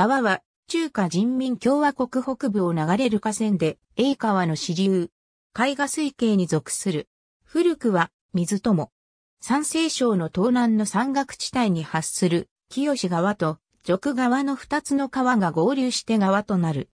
川は、中華人民共和国北部を流れる河川で、栄川の支流、海河水系に属する。古くは、水とも、山西省の東南の山岳地帯に発する、清川と、俗川の二つの川が合流して川となる。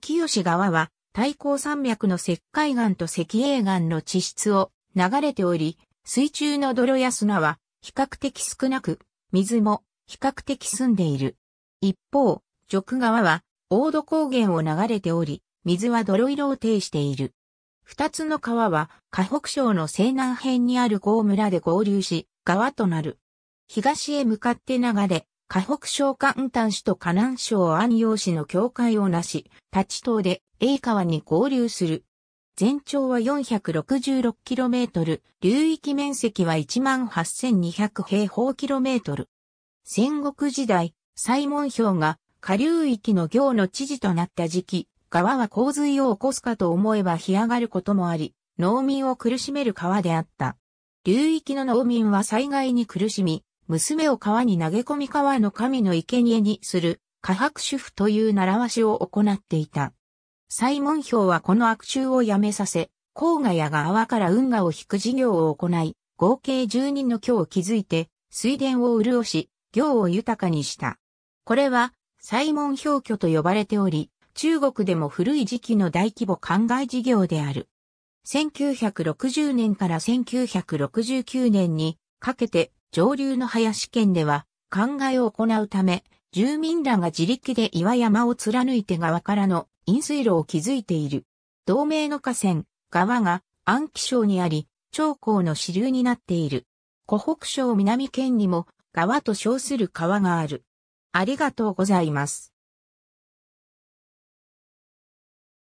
清川は、太抗山脈の石灰岩と石英岩の地質を流れており、水中の泥や砂は比較的少なく、水も比較的澄んでいる。一方、直川は、大戸高原を流れており、水は泥色を呈している。二つの川は、河北省の西南辺にある郷村で合流し、川となる。東へ向かって流れ、河北省関丹市と河南省安陽市の境界をなし、立ち島で栄川に合流する。全長は 466km、流域面積は18,200平方キロメートル。戦国時代、西門氷が下流域の行の知事となった時期、川は洪水を起こすかと思えば干上がることもあり、農民を苦しめる川であった。流域の農民は災害に苦しみ、娘を川に投げ込み川の神の生贄にする、下白主婦という習わしを行っていた。西門氷はこの悪臭をやめさせ、黄河や川から運河を引く事業を行い、合計10人の京を築いて、水田を潤し、行を豊かにした。これは、サイモン氷居と呼ばれており、中国でも古い時期の大規模灌漑事業である。1960年から1969年にかけて上流の林県では灌漑を行うため、住民らが自力で岩山を貫いて側からの飲水路を築いている。同盟の河川、川が安徽省にあり、長江の支流になっている。湖北省南県にも川と称する川がある。ありがとうございます。